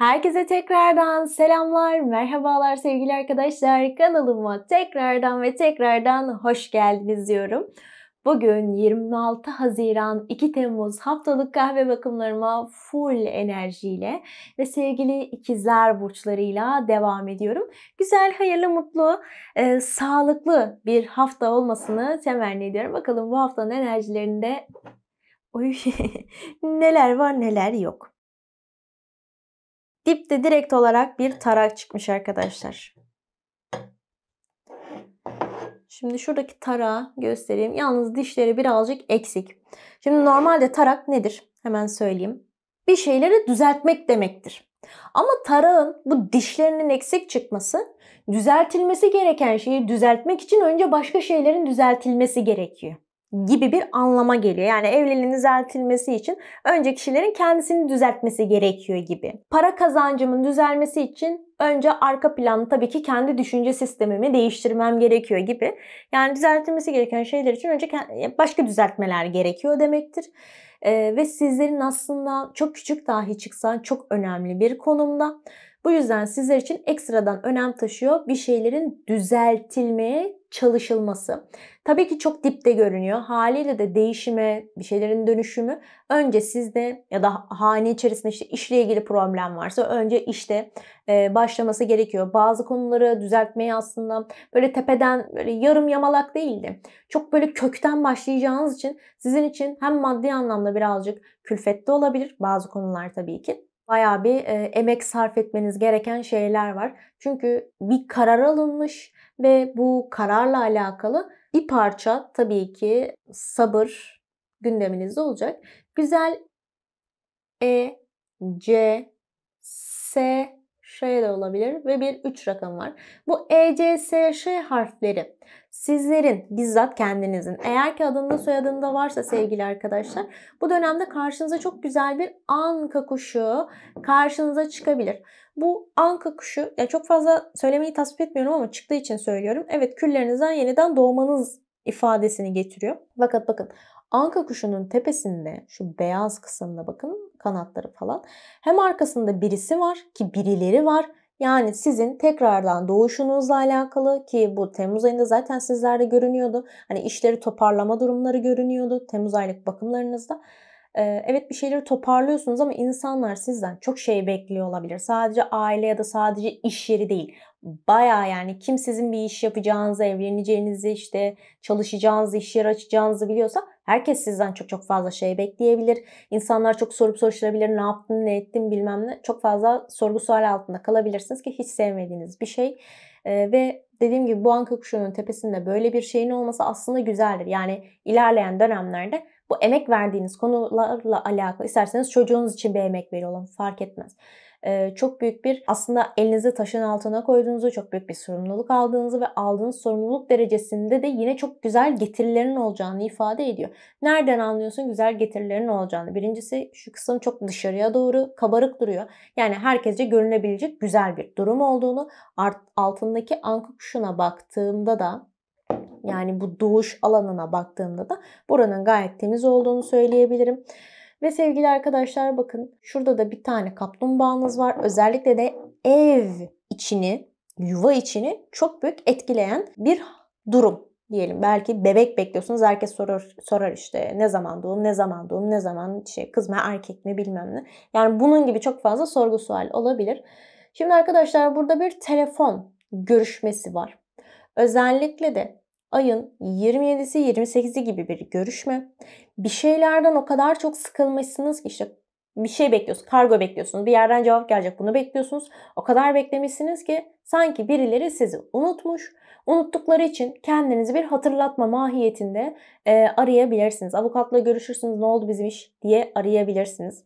Herkese tekrardan selamlar, merhabalar sevgili arkadaşlar. Kanalıma tekrardan ve tekrardan hoş geldiniz diyorum. Bugün 26 Haziran 2 Temmuz haftalık kahve bakımlarıma full enerjiyle ve sevgili ikizler burçlarıyla devam ediyorum. Güzel, hayırlı, mutlu, e, sağlıklı bir hafta olmasını temenni ediyorum. Bakalım bu haftanın enerjilerinde Oy, neler var neler yok. Dipte direkt olarak bir tarak çıkmış arkadaşlar. Şimdi şuradaki tarağı göstereyim. Yalnız dişleri birazcık eksik. Şimdi normalde tarak nedir? Hemen söyleyeyim. Bir şeyleri düzeltmek demektir. Ama tarağın bu dişlerinin eksik çıkması düzeltilmesi gereken şeyi düzeltmek için önce başka şeylerin düzeltilmesi gerekiyor gibi bir anlama geliyor. Yani evliliğin düzeltilmesi için önce kişilerin kendisini düzeltmesi gerekiyor gibi. Para kazancımın düzelmesi için önce arka planı tabii ki kendi düşünce sistemimi değiştirmem gerekiyor gibi. Yani düzeltilmesi gereken şeyler için önce e, başka düzeltmeler gerekiyor demektir. Ee, ve sizlerin aslında çok küçük dahi çıksa çok önemli bir konumda. Bu yüzden sizler için ekstradan önem taşıyor bir şeylerin düzeltilmeye çalışılması. Tabii ki çok dipte görünüyor. Haliyle de değişime, bir şeylerin dönüşümü önce sizde ya da hane içerisinde işte işle ilgili problem varsa önce işte e, başlaması gerekiyor. Bazı konuları düzeltmeyi aslında böyle tepeden böyle yarım yamalak değildi. Çok böyle kökten başlayacağınız için sizin için hem maddi anlamda birazcık külfette olabilir bazı konular tabii ki bayağı bir e, emek sarf etmeniz gereken şeyler var. Çünkü bir karar alınmış ve bu kararla alakalı bir parça tabii ki sabır gündeminizde olacak. Güzel E, C, S Ş de olabilir ve bir 3 rakam var. Bu E, C, S, Ş harfleri sizlerin bizzat kendinizin eğer ki adında soyadında varsa sevgili arkadaşlar bu dönemde karşınıza çok güzel bir anka kuşu karşınıza çıkabilir. Bu anka kuşu ya çok fazla söylemeyi tasvip etmiyorum ama çıktığı için söylüyorum. Evet küllerinizden yeniden doğmanız ifadesini getiriyor. Fakat bakın anka kuşunun tepesinde şu beyaz kısımda bakın kanatları falan. Hem arkasında birisi var ki birileri var. Yani sizin tekrardan doğuşunuzla alakalı ki bu Temmuz ayında zaten sizlerde görünüyordu. Hani işleri toparlama durumları görünüyordu Temmuz aylık bakımlarınızda. Ee, evet bir şeyleri toparlıyorsunuz ama insanlar sizden çok şey bekliyor olabilir. Sadece aile ya da sadece iş yeri değil baya yani kim sizin bir iş yapacağınızı, evleneceğinizi işte çalışacağınızı, iş yer açacağınızı biliyorsa herkes sizden çok çok fazla şey bekleyebilir. İnsanlar çok sorup soruşturabilir ne yaptın ne ettin bilmem ne. Çok fazla sorgu sual altında kalabilirsiniz ki hiç sevmediğiniz bir şey. Ee, ve dediğim gibi bu anka kuşunun tepesinde böyle bir şeyin olması aslında güzeldir. Yani ilerleyen dönemlerde bu emek verdiğiniz konularla alakalı isterseniz çocuğunuz için bir emek verin olun fark etmez. Ee, çok büyük bir aslında elinizi taşın altına koyduğunuzu, çok büyük bir sorumluluk aldığınızı ve aldığınız sorumluluk derecesinde de yine çok güzel getirilerin olacağını ifade ediyor. Nereden anlıyorsun güzel getirilerin olacağını? Birincisi şu kısım çok dışarıya doğru kabarık duruyor. Yani herkese görünebilecek güzel bir durum olduğunu, art, altındaki anka kuşuna baktığımda da yani bu doğuş alanına baktığımda da buranın gayet temiz olduğunu söyleyebilirim. Ve sevgili arkadaşlar bakın şurada da bir tane kaplumbağanız var. Özellikle de ev içini, yuva içini çok büyük etkileyen bir durum diyelim. Belki bebek bekliyorsunuz. Herkes sorar, sorar işte ne zaman doğum, ne zaman doğum, ne zaman şey, kız mı erkek mi bilmem ne. Yani bunun gibi çok fazla sorgu sual olabilir. Şimdi arkadaşlar burada bir telefon görüşmesi var. Özellikle de ayın 27'si 28'i gibi bir görüşme. Bir şeylerden o kadar çok sıkılmışsınız ki işte bir şey bekliyorsunuz, kargo bekliyorsunuz, bir yerden cevap gelecek bunu bekliyorsunuz. O kadar beklemişsiniz ki sanki birileri sizi unutmuş. Unuttukları için kendinizi bir hatırlatma mahiyetinde e, arayabilirsiniz. Avukatla görüşürsünüz ne oldu bizim iş diye arayabilirsiniz.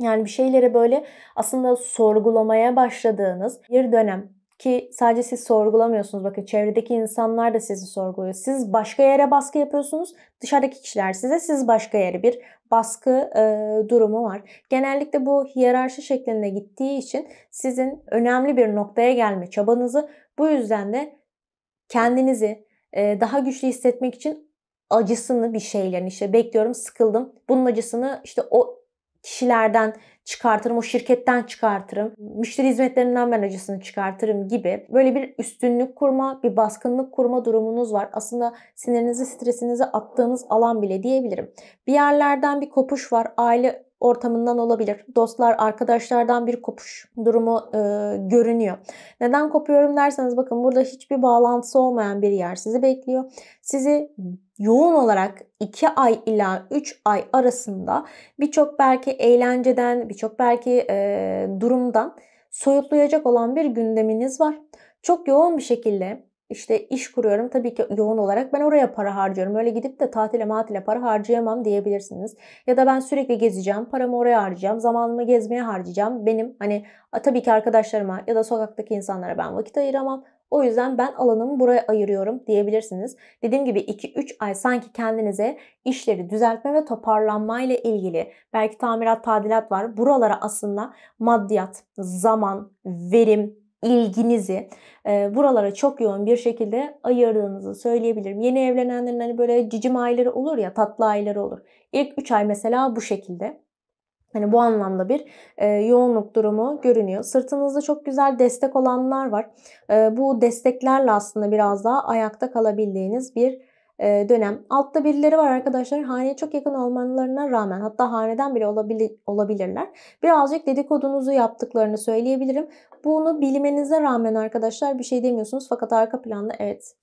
Yani bir şeyleri böyle aslında sorgulamaya başladığınız bir dönem. Ki sadece siz sorgulamıyorsunuz. Bakın çevredeki insanlar da sizi sorguluyor. Siz başka yere baskı yapıyorsunuz. Dışarıdaki kişiler size siz başka yere bir baskı e, durumu var. Genellikle bu hiyerarşi şeklinde gittiği için sizin önemli bir noktaya gelme çabanızı bu yüzden de kendinizi e, daha güçlü hissetmek için acısını bir şeylerin işte bekliyorum sıkıldım bunun acısını işte o kişilerden çıkartırım, o şirketten çıkartırım, müşteri hizmetlerinden ben acısını çıkartırım gibi böyle bir üstünlük kurma, bir baskınlık kurma durumunuz var. Aslında sinirinizi, stresinizi attığınız alan bile diyebilirim. Bir yerlerden bir kopuş var, aile ortamından olabilir. Dostlar, arkadaşlardan bir kopuş durumu e, görünüyor. Neden kopuyorum derseniz bakın burada hiçbir bağlantısı olmayan bir yer sizi bekliyor. Sizi yoğun olarak 2 ay ila 3 ay arasında birçok belki eğlenceden, birçok belki e, durumdan soyutlayacak olan bir gündeminiz var. Çok yoğun bir şekilde işte iş kuruyorum tabii ki yoğun olarak ben oraya para harcıyorum. Öyle gidip de tatile matile para harcayamam diyebilirsiniz. Ya da ben sürekli gezeceğim, paramı oraya harcayacağım, zamanımı gezmeye harcayacağım. Benim hani tabii ki arkadaşlarıma ya da sokaktaki insanlara ben vakit ayıramam. O yüzden ben alanımı buraya ayırıyorum diyebilirsiniz. Dediğim gibi 2-3 ay sanki kendinize işleri düzeltme ve toparlanma ile ilgili belki tamirat, tadilat var. Buralara aslında maddiyat, zaman, verim, ilginizi e, buralara çok yoğun bir şekilde ayırdığınızı söyleyebilirim. Yeni evlenenlerin hani böyle cicim ayları olur ya tatlı ayları olur. İlk 3 ay mesela bu şekilde. Hani bu anlamda bir e, yoğunluk durumu görünüyor. Sırtınızda çok güzel destek olanlar var. E, bu desteklerle aslında biraz daha ayakta kalabildiğiniz bir e, dönem. Altta birileri var arkadaşlar. Haneye çok yakın olmalarına rağmen hatta haneden bile olabilir, olabilirler. Birazcık dedikodunuzu yaptıklarını söyleyebilirim bunu bilmenize rağmen arkadaşlar bir şey demiyorsunuz fakat arka planda evet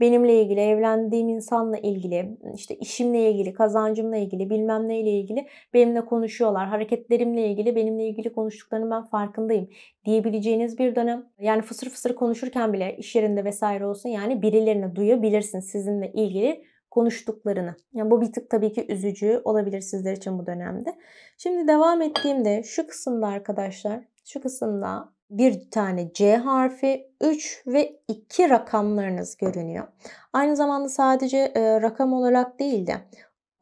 benimle ilgili, evlendiğim insanla ilgili, işte işimle ilgili, kazancımla ilgili, bilmem neyle ilgili benimle konuşuyorlar. Hareketlerimle ilgili, benimle ilgili konuştuklarını ben farkındayım diyebileceğiniz bir dönem. Yani fısır fısır konuşurken bile iş yerinde vesaire olsun yani birilerini duyabilirsin sizinle ilgili konuştuklarını. Yani bu bir tık tabii ki üzücü olabilir sizler için bu dönemde. Şimdi devam ettiğimde şu kısımda arkadaşlar, şu kısımda bir tane C harfi, 3 ve 2 rakamlarınız görünüyor. Aynı zamanda sadece e, rakam olarak değil de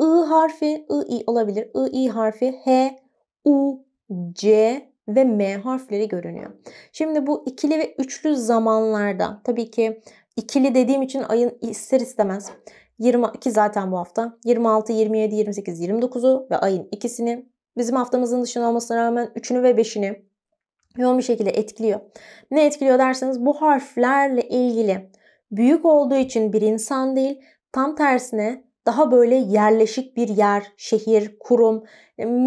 I harfi, I, I olabilir. I, I harfi, H, U, C ve M harfleri görünüyor. Şimdi bu ikili ve üçlü zamanlarda tabii ki ikili dediğim için ayın ister istemez 22 zaten bu hafta 26, 27, 28, 29'u ve ayın ikisini bizim haftamızın dışında olmasına rağmen 3'ünü ve 5'ini yoğun bir şekilde etkiliyor. Ne etkiliyor derseniz bu harflerle ilgili büyük olduğu için bir insan değil, tam tersine daha böyle yerleşik bir yer, şehir, kurum,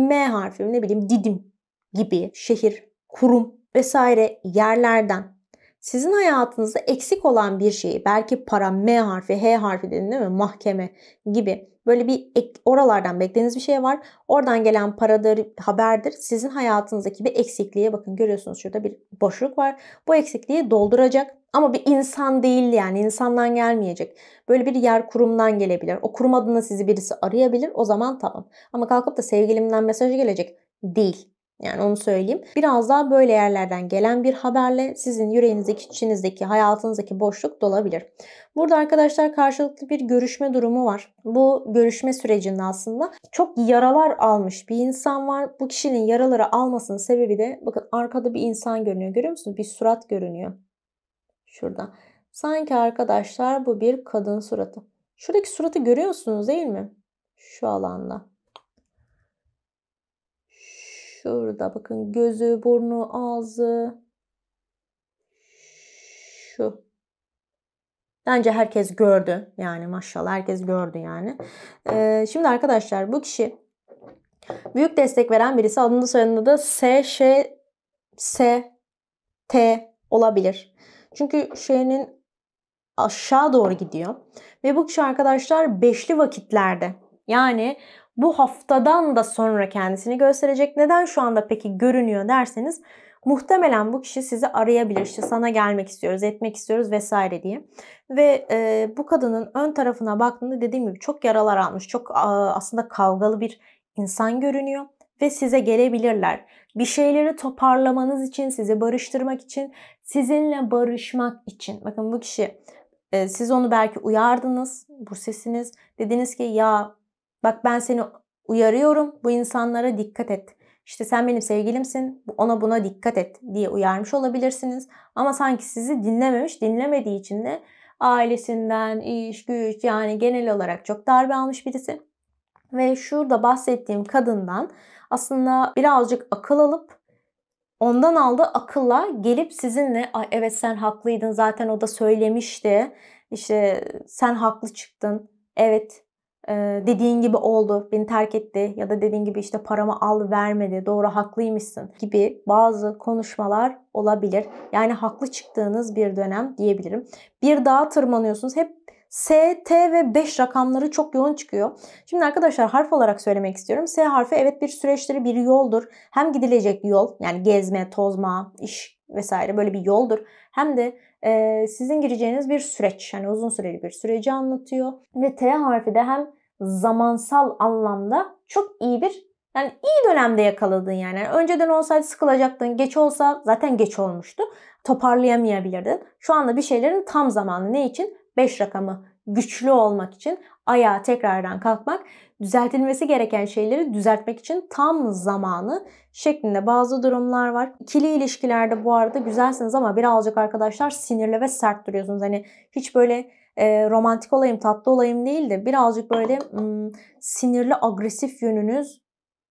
M harfi ne bileyim Didim gibi şehir, kurum vesaire yerlerden sizin hayatınızda eksik olan bir şeyi belki para, M harfi, H harfi dedin değil mi? Mahkeme gibi böyle bir ek, oralardan beklediğiniz bir şey var. Oradan gelen paradır, haberdir. Sizin hayatınızdaki bir eksikliğe bakın görüyorsunuz şurada bir boşluk var. Bu eksikliği dolduracak ama bir insan değil yani insandan gelmeyecek. Böyle bir yer kurumdan gelebilir. O kurum adına sizi birisi arayabilir. O zaman tamam. Ama kalkıp da sevgilimden mesaj gelecek değil. Yani onu söyleyeyim. Biraz daha böyle yerlerden gelen bir haberle sizin yüreğinizdeki, içinizdeki, hayatınızdaki boşluk dolabilir. Burada arkadaşlar karşılıklı bir görüşme durumu var. Bu görüşme sürecinde aslında çok yaralar almış bir insan var. Bu kişinin yaraları almasının sebebi de bakın arkada bir insan görünüyor. Görüyor musunuz? Bir surat görünüyor. Şurada. Sanki arkadaşlar bu bir kadın suratı. Şuradaki suratı görüyorsunuz değil mi? Şu alanda. Şurada bakın gözü, burnu, ağzı. Şu. Bence herkes gördü. Yani maşallah herkes gördü yani. Ee, şimdi arkadaşlar bu kişi büyük destek veren birisi. Adında soyadında da S, Ş, S, T olabilir. Çünkü şeyinin aşağı doğru gidiyor. Ve bu kişi arkadaşlar beşli vakitlerde yani bu haftadan da sonra kendisini gösterecek. Neden şu anda peki görünüyor derseniz muhtemelen bu kişi sizi arayabilir. İşte sana gelmek istiyoruz, etmek istiyoruz vesaire diye. Ve e, bu kadının ön tarafına baktığında dediğim gibi çok yaralar almış. Çok e, aslında kavgalı bir insan görünüyor ve size gelebilirler. Bir şeyleri toparlamanız için, sizi barıştırmak için, sizinle barışmak için. Bakın bu kişi e, siz onu belki uyardınız, bu sesiniz. Dediniz ki ya Bak ben seni uyarıyorum. Bu insanlara dikkat et. İşte sen benim sevgilimsin. Ona buna dikkat et diye uyarmış olabilirsiniz. Ama sanki sizi dinlememiş, dinlemediği için de ailesinden, iş, güç yani genel olarak çok darbe almış birisi. Ve şurada bahsettiğim kadından aslında birazcık akıl alıp ondan aldı akılla gelip sizinle Ay evet sen haklıydın zaten o da söylemişti. İşte sen haklı çıktın. Evet dediğin gibi oldu, beni terk etti ya da dediğin gibi işte paramı al vermedi, doğru haklıymışsın gibi bazı konuşmalar olabilir. Yani haklı çıktığınız bir dönem diyebilirim. Bir daha tırmanıyorsunuz. Hep S, T ve 5 rakamları çok yoğun çıkıyor. Şimdi arkadaşlar harf olarak söylemek istiyorum. S harfi evet bir süreçleri bir yoldur. Hem gidilecek yol yani gezme, tozma, iş vesaire böyle bir yoldur. Hem de e, sizin gireceğiniz bir süreç. Yani uzun süreli bir süreci anlatıyor. Ve T harfi de hem zamansal anlamda çok iyi bir yani iyi dönemde yakaladın yani. yani. Önceden olsaydı sıkılacaktın. Geç olsa zaten geç olmuştu. Toparlayamayabilirdin. Şu anda bir şeylerin tam zamanı. Ne için? 5 rakamı güçlü olmak için ayağa tekrardan kalkmak, düzeltilmesi gereken şeyleri düzeltmek için tam zamanı şeklinde bazı durumlar var. İkili ilişkilerde bu arada güzelsiniz ama birazcık arkadaşlar sinirli ve sert duruyorsunuz. Hani hiç böyle e, romantik olayım, tatlı olayım değil de birazcık böyle m, sinirli, agresif yönünüz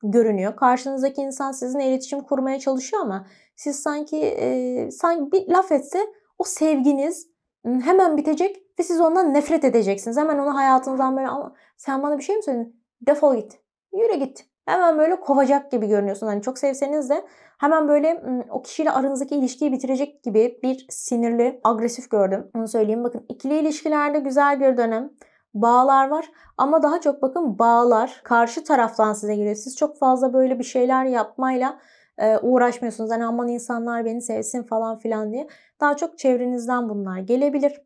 görünüyor. Karşınızdaki insan sizinle iletişim kurmaya çalışıyor ama siz sanki e, sanki bir laf etse o sevginiz hemen bitecek ve siz ondan nefret edeceksiniz. Hemen onu hayatınızdan böyle ama sen bana bir şey mi söyledin? Defol git. Yürü git. Hemen böyle kovacak gibi görünüyorsun. Hani çok sevseniz de hemen böyle o kişiyle aranızdaki ilişkiyi bitirecek gibi bir sinirli, agresif gördüm. Onu söyleyeyim. Bakın ikili ilişkilerde güzel bir dönem bağlar var. Ama daha çok bakın bağlar karşı taraftan size geliyor. Siz çok fazla böyle bir şeyler yapmayla e, uğraşmıyorsunuz. Hani aman insanlar beni sevsin falan filan diye. Daha çok çevrenizden bunlar gelebilir.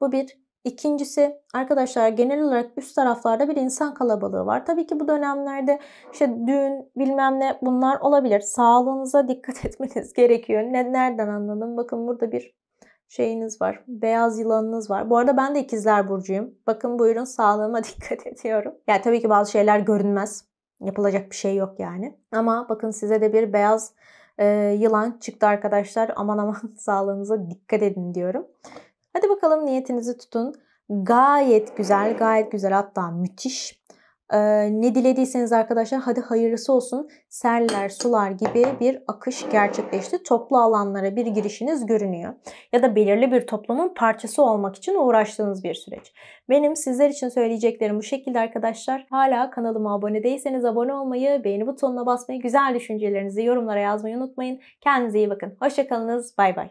Bu bir. İkincisi arkadaşlar genel olarak üst taraflarda bir insan kalabalığı var. Tabii ki bu dönemlerde işte düğün bilmem ne bunlar olabilir. Sağlığınıza dikkat etmeniz gerekiyor. Ne, nereden anladım? Bakın burada bir şeyiniz var. Beyaz yılanınız var. Bu arada ben de ikizler burcuyum. Bakın buyurun sağlığıma dikkat ediyorum. Yani tabii ki bazı şeyler görünmez. Yapılacak bir şey yok yani. Ama bakın size de bir beyaz e, yılan çıktı arkadaşlar. Aman aman sağlığınıza dikkat edin diyorum. Hadi bakalım niyetinizi tutun. Gayet güzel, gayet güzel hatta müthiş ee, ne dilediyseniz arkadaşlar hadi hayırlısı olsun. Seller, sular gibi bir akış gerçekleşti. Toplu alanlara bir girişiniz görünüyor. Ya da belirli bir toplumun parçası olmak için uğraştığınız bir süreç. Benim sizler için söyleyeceklerim bu şekilde arkadaşlar. Hala kanalıma abone değilseniz abone olmayı, beğeni butonuna basmayı, güzel düşüncelerinizi yorumlara yazmayı unutmayın. Kendinize iyi bakın. Hoşçakalınız. Bay bay.